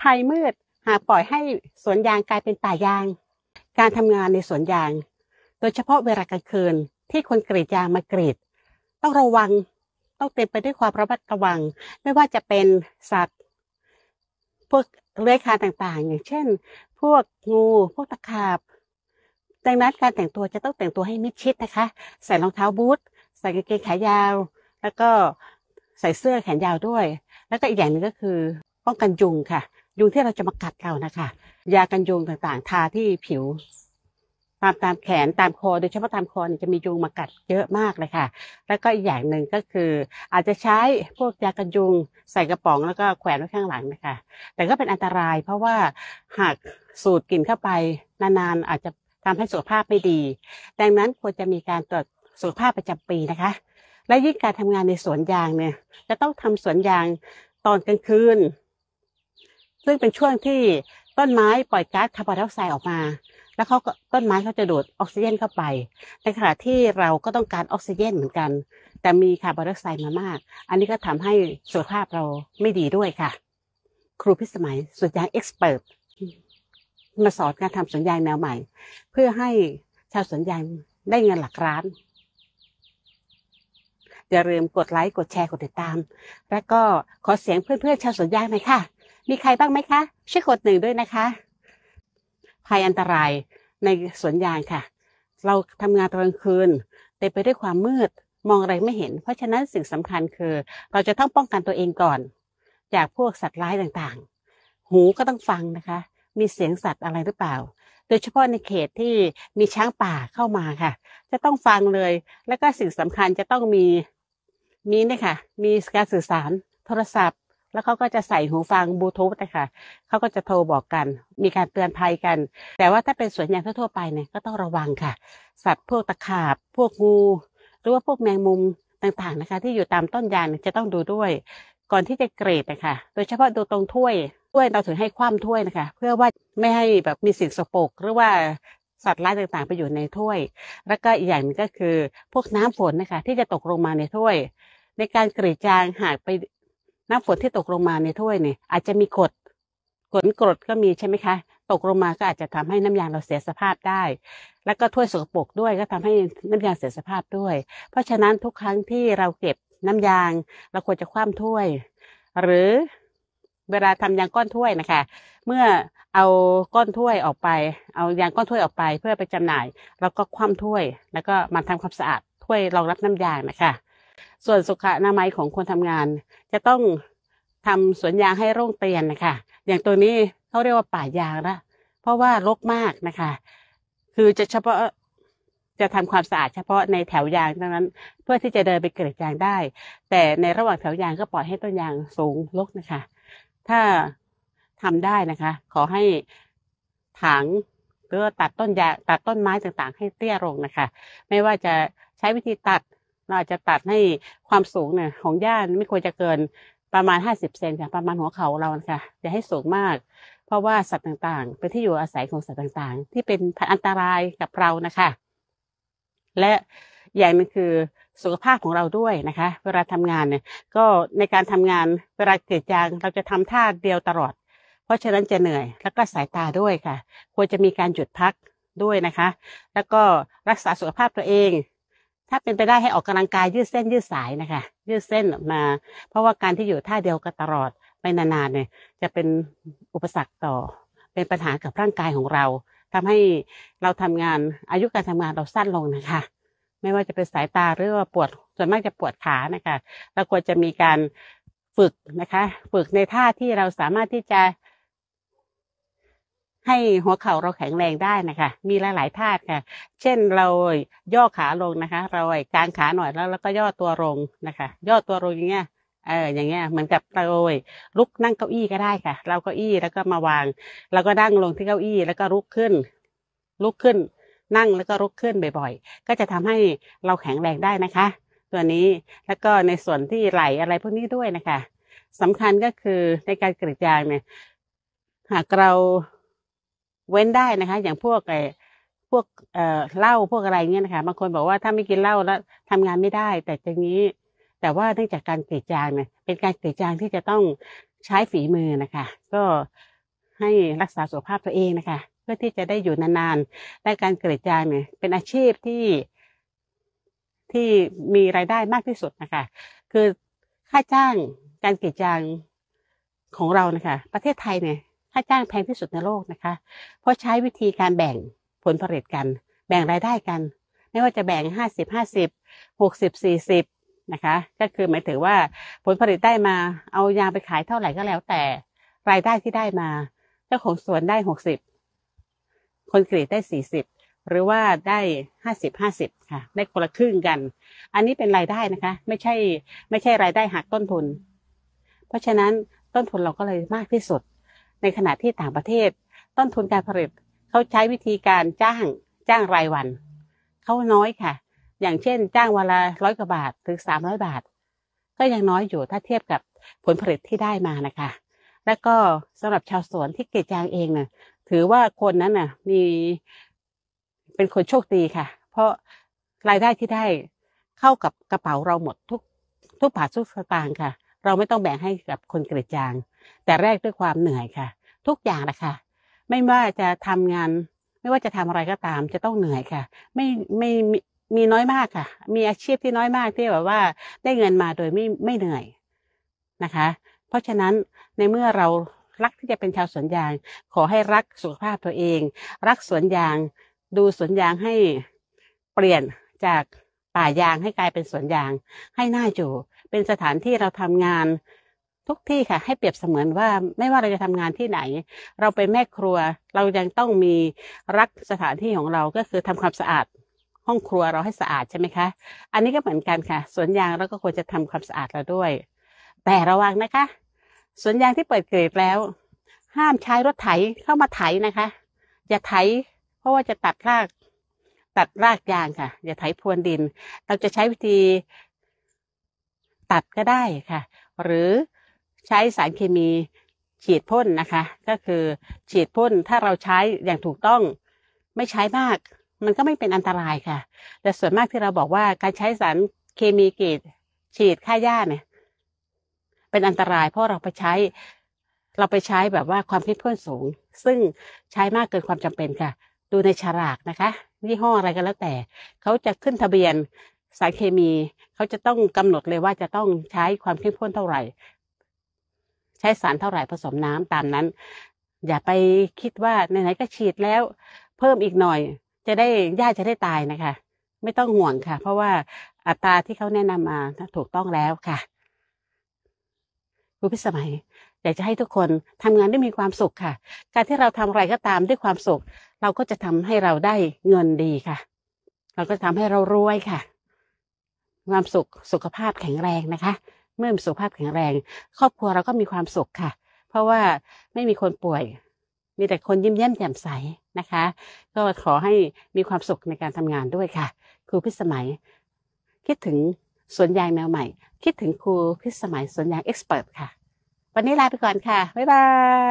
ภัยมืด หากปล่อยให้สวนยางกลายเป็นป่ายาง การทำงานในสวนยาง โดยเฉพาะเวลากลางคืนที่คนกรีดยางมากรีดต้องระวังต้องเต็มไปด้วยความระมัดระวัง ไม่ว่าจะเป็นสัตว์ พวกเลื้อยคานต่างๆ อย่างเช่น พวกงู พวกตะขาบดังนั้นการแต่งตัวจะต้องแต่งตัวให้มิดชิดนะคะใส่รองเท้าบูทใส่กางเกงขายาว แล้วก็ใส่เสื้อแขนยาวด้วย แล้วก็อีกอย่างหนึ่งก็คือป้องกันยุงค่ะยุงที่เราจะมากัดเรานะคะยากันยุงต่างๆ ทาที่ผิวตามตามแขนตามคอโดยเฉพาะตามคอจะมียุงมากัดเยอะมากเลยค่ะ แล้วก็อีกอย่างหนึ่งก็คืออาจจะใช้พวกยากันยุงใส่กระป๋องแล้วก็แขวนไว้ข้างหลังนะคะ แต่ก็เป็นอันตรายเพราะว่าหากสูดกลิ่นเข้าไป นานๆอาจจะทำให้สุขภาพไม่ดีดังนั้นควรจะมีการตรวจสุขภาพประจำปีนะคะ และยิ่งการทำงานในสวนยางเนี่ย จะต้องทำสวนยางตอนกลางคืนซึ่งเป็นช่วงที่ต้นไม้ปล่อยก๊าซคาร์บอนไดออกไซด์ออกมา แล้วเขาต้นไม้เขาจะดูดออกซิเจนเข้าไป ในขณะที่เราก็ต้องการออกซิเจนเหมือนกัน แต่มีคาร์บอนไดออกไซด์มามาก อันนี้ก็ทำให้สุขภาพเราไม่ดีด้วยค่ะ ครูพิสมัยสุดยางเอ็กซ์เพรตมาสอนการทำสวนยางแนวใหม่ เพื่อให้ชาวสวนยางได้เงินหลักล้าน อย่าลืมกดไลค์กดแชร์กดติดตาม และก็ขอเสียงเพื่อนๆชาวสวนยางหน่อยค่ะมีใครบ้างไหมคะช่วยกดหนึ่งด้วยนะคะภัยอันตรายในสวนยางค่ะ เราทำงานตอนกลางคืนเต็มไปด้วยความมืดมองอะไรไม่เห็น เพราะฉะนั้นสิ่งสำคัญคือ เราจะต้องป้องกันตัวเองก่อน จากพวกสัตว์ร้ายต่างๆ หูก็ต้องฟังนะคะ มีเสียงสัตว์อะไรหรือเปล่า โดยเฉพาะในเขตที่มีช้างป่าเข้ามาค่ะ จะต้องฟังเลย แล้วก็สิ่งสำคัญจะต้องมีมีนี่ค่ะมีการสื่อสารโทรศัพท์แล้วเขาก็จะใส่หูฟังบลูทูธนะคะ เขาก็จะโทรบอกกัน มีการเตือนภัยกัน แต่ว่าถ้าเป็นสวนยางทั่วไปเนี่ยก็ต้องระวังค่ะ สัตว์พวกตะขาบ พวกงู หรือว่าพวกแมงมุมต่างๆนะคะ ที่อยู่ตามต้นยางจะต้องดูด้วย ก่อนที่จะเกรดนะคะโดยเฉพาะดูตรงถ้วย ถ้วยเราถึงให้คว่ำถ้วยนะคะ เพื่อว่าไม่ให้แบบมีสิ่งสกปรกหรือว่าสัตว์ร้ายต่างๆ ไปอยู่ในถ้วย แล้วก็อีกอย่างนึงก็คือพวกน้ำฝนนะคะ ที่จะตกลงมาในถ้วย ในการกรีดยางหากไปน้ำฝนที่ตกลงมาในถ้วยเนี่ยอาจจะมีกรดกรดกรดก็มีใช่ไหมคะ ตกลงมาก็อาจจะทำให้น้ำยางเราเสียสภาพได้ แล้วก็ถ้วยสกปรกด้วยก็ทำให้น้ำยางเสียสภาพด้วย เพราะฉะนั้นทุกครั้งที่เราเก็บน้ำยางเราควรจะคว่ำถ้วย หรือเวลาทำยางก้อนถ้วยนะคะ เมื่อเอาก้อนถ้วยออกไป เอายางก้อนถ้วยออกไปเพื่อไปจำหน่ายแล้วก็คว่ำถ้วย แล้วก็มาทำความสะอาดถ้วยรองรับน้ำยางนะคะส่วนสุขอนามัยของคนทำงาน จะต้องทำสวนยางให้ร่งเตียนนะคะอย่างตัวนี้เขาเรียกว่าป่ายางนะเพราะว่ารกมากนะคะ คือจะเฉพาะจะทำความสะอาดเฉพาะในแถวยางเท่านั้น เพื่อที่จะเดินไปเกล็ดยางได้ แต่ในระหว่างแถวยางก็ปล่อยให้ต้นยางสูงรกนะคะ ถ้าทำได้นะคะ ขอให้ถังหรือตัดต้นยางตัดต้นไม้ต่างๆ ให้เตี้ยลงนะคะ ไม่ว่าจะใช้วิธีตัดเราจะตัดให้ความสูงเนี่ยของย่านไม่ควรจะเกินประมาณห้าสิบเซนค่ะประมาณหัวเข่าเราค่ะอย่าให้สูงมาก เพราะว่าสัตว์ต่างๆเป็นที่อยู่อาศัยของสัตว์ต่าง ๆ ที่เป็นอันตรายกับเรานะคะ และใหญ่มันคือสุขภาพของเราด้วยนะคะ เวลาทำงานเนี่ยก็ในการทำงานเวลาเกิดจางเราจะทำท่าเดียวตลอด เพราะฉะนั้นจะเหนื่อยแล้วก็สายตาด้วยค่ะ ควรจะมีการหยุดพักด้วยนะคะ แล้วก็รักษาสุขภาพตัวเองถ้าเป็นไปได้ให้ออกกำลังกายยืดเส้นยืดสายนะคะ ยืดเส้นมา เพราะว่าการที่อยู่ท่าเดียวกันตลอดไปนานๆเนี่ย จะเป็นอุปสรรคต่อเป็นปัญหากับร่างกายของเรา ทำให้เราทำงานอายุการทำงานเราสั้นลงนะคะ ไม่ว่าจะเป็นสายตาหรือว่าปวดส่วนมากจะปวดขานะคะเราควรจะมีการฝึกนะคะ ฝึกในท่าที่เราสามารถที่จะให้หัวเข่าเราแข็งแรงได้นะคะ มีหลายๆท่าค่ะ เช่นเราย่อขาลงนะคะ เราไอ้กางขาหน่อยแล้วแล้วก็ย่อตัวลงนะคะ ย่อตัวลงอย่างเงี้ย เออ อย่างเงี้ยเหมือนกับเราลุกนั่งเก้าอี้ก็ได้ค่ะ เราเก้าอี้แล้วก็มาวางเราก็นั่งลงที่เก้าอี้แล้วก็ลุกขึ้น ลุกขึ้น นั่งแล้วก็ลุกขึ้นบ่อยๆก็จะทำให้เราแข็งแรงได้นะคะ ตัวนี้แล้วก็ในส่วนที่ไหลอะไรพวกนี้ด้วยนะคะ สำคัญก็คือในการกรีดยางเนี่ยหากเราเว้นได้นะคะ อย่างพวกไอ้พวกเอ่อเหล้าพวกอะไรเงี้ยนะคะบางคนบอกว่าถ้าไม่กินเหล้าแล้วทำงานไม่ได้ แต่รงนี้แต่ว่าเนื่องจากการกรีดยางเนี่ยเป็นการกรีดยางที่จะต้องใช้ฝีมือนะคะ ก็ให้รักษาสุขภาพตัวเองนะคะ เพื่อที่จะได้อยู่นานๆได้การกรีดยางเนี่ยเป็นอาชีพที่ที่มีรายได้มากที่สุดนะคะ คือค่าจ้างการกรีดยางของเรานะคะ ประเทศไทยเนี่ย่าจ้างแพงที่สุดในโลกนะคะ เพราะใช้วิธีการแบ่งผลผลิตกัน แบ่งรายได้กัน ไม่ว่าจะแบ่ง 50 50 60 40 นะคะ ก็คือหมายถึงว่าผลผลิตได้มา เอายางไปขายเท่าไหร่ก็แล้วแต่ รายได้ที่ได้มา เจ้าของสวนได้ 60 คนกรีดได้40 หรือว่าได้ 50 50 ค่ะ ได้คนละครึ่งกัน อันนี้เป็นรายได้นะคะ ไม่ใช่ไม่ใช่รายได้หักต้นทุน เพราะฉะนั้นต้นทุนเราก็เลยมากที่สุดในขณะที่ต่างประเทศต้นทุนการผลิต เขาใช้วิธีการจ้างจ้างรายวัน เขาน้อยค่ะ อย่างเช่นจ้างวันละร้อยกว่าบาท ถึงสามร้อยบาท ก็ยังน้อยอยู่ถ้าเทียบกับผลผลิตที่ได้มานะคะ แล้วก็สำหรับชาวสวนที่เกจางเองเนะ่ะถือว่าคนนั้นน่ะมีเป็นคนโชคดีค่ะ เพราะรายได้ที่ได้เข้ากับกระเป๋าเราหมดทุกทุกบาททุกสตางค์ค่ะเราไม่ต้องแบ่งให้กับคนกรีดางแต่แรกด้วยความเหนื่อยค่ะ ทุกอย่างนะคะไม่ว่าจะทำงาน ไม่ว่าจะทำอะไรก็ตาม จะต้องเหนื่อยค่ะไม่ไม่มีน้อยมากค่ะ มีอาชีพที่น้อยมากที่แบบว่า ได้เงินมาโดยไม่ไม่เหนื่อยนะคะ เพราะฉะนั้นในเมื่อเรารักที่จะเป็นชาวสวนยาง ขอให้รักสุขภาพตัวเอง รักสวนยางดูสวนยางให้เปลี่ยนจากป่ายางให้กลายเป็นสวนยางให้หน่าอยู่ เป็นสถานที่เราทำงานทุกที่ค่ะ ให้เปรียบเสมือนว่าไม่ว่าเราจะทำงานที่ไหน เราเป็นแม่ครัวเรายังต้องมีรักสถานที่ของเราก็คือทำความสะอาด ห้องครัวเราให้สะอาดใช่ไหมคะ อันนี้ก็เหมือนกันค่ะสวนยางเราก็ควรจะทำความสะอาดเราด้วย แต่ระวังนะคะสวนยางที่เปิดเกรดแล้ว ห้ามใช้รถไถเข้ามาไถนะคะอย่าไถ เพราะว่าจะตัดรากตัดรากยางค่ะอย่าไถพรวนดิน เราจะใช้วิธีตัดก็ได้ค่ะ หรือใช้สารเคมีฉีดพ่นนะคะ ก็คือ ฉีดพ่นถ้าเราใช้อย่างถูกต้องไม่ใช้มาก มันก็ไม่เป็นอันตรายค่ะแต่ส่วนมากที่เราบอกว่าการใช้สารเคมีกีด ฉีดฆ่าหญ้าเนี่ย เป็นอันตราย เพราะเราไปใช้เราไปใช้แบบว่าความเข้มข้นสูง ซึ่งใช้มากเกินความจำเป็นค่ะดูในฉลากนะคะยี่ห้ออะไรก็แล้วแต่เขาจะขึ้นทะเบียน สารเคมี เขาจะต้องกำหนดเลยว่าจะต้องใช้ความเข้มข้นเท่าไหร่ ใช้สารเท่าไหร่ผสมน้ำตามนั้น อย่าไปคิดว่าไหนๆก็ฉีดแล้ว เพิ่มอีกหน่อย จะได้หญ้าจะได้ตายนะคะ ไม่ต้องห่วงค่ะ เพราะว่าอัตราที่เขาแนะนำมาถูกต้องแล้วค่ะคุณพิสมัยอยากจะให้ทุกคนทำงานได้มีความสุขค่ะ การที่เราทำอะไรก็ตามด้วยความสุขเราก็จะทำให้เราได้เงินดีค่ะ เราก็ทำให้เรารวยค่ะ ความสุขสุขภาพแข็งแรงนะคะ เมื่อมีสุขภาพแข็งแรง ครอบครัวเราก็มีความสุขค่ะ เพราะว่าไม่มีคนป่วย มีแต่คนยิ้มแย้มแจ่มใสนะคะ ก็ขอให้มีความสุขในการทำงานด้วยค่ะ ครูพิสมัย คิดถึงสวนยางแนวใหม่คิดถึงครูพิสมัยสวนยางเอ็กซ์เพรสค่ะ วันนี้ลาไปก่อนค่ะ บ๊ายบาย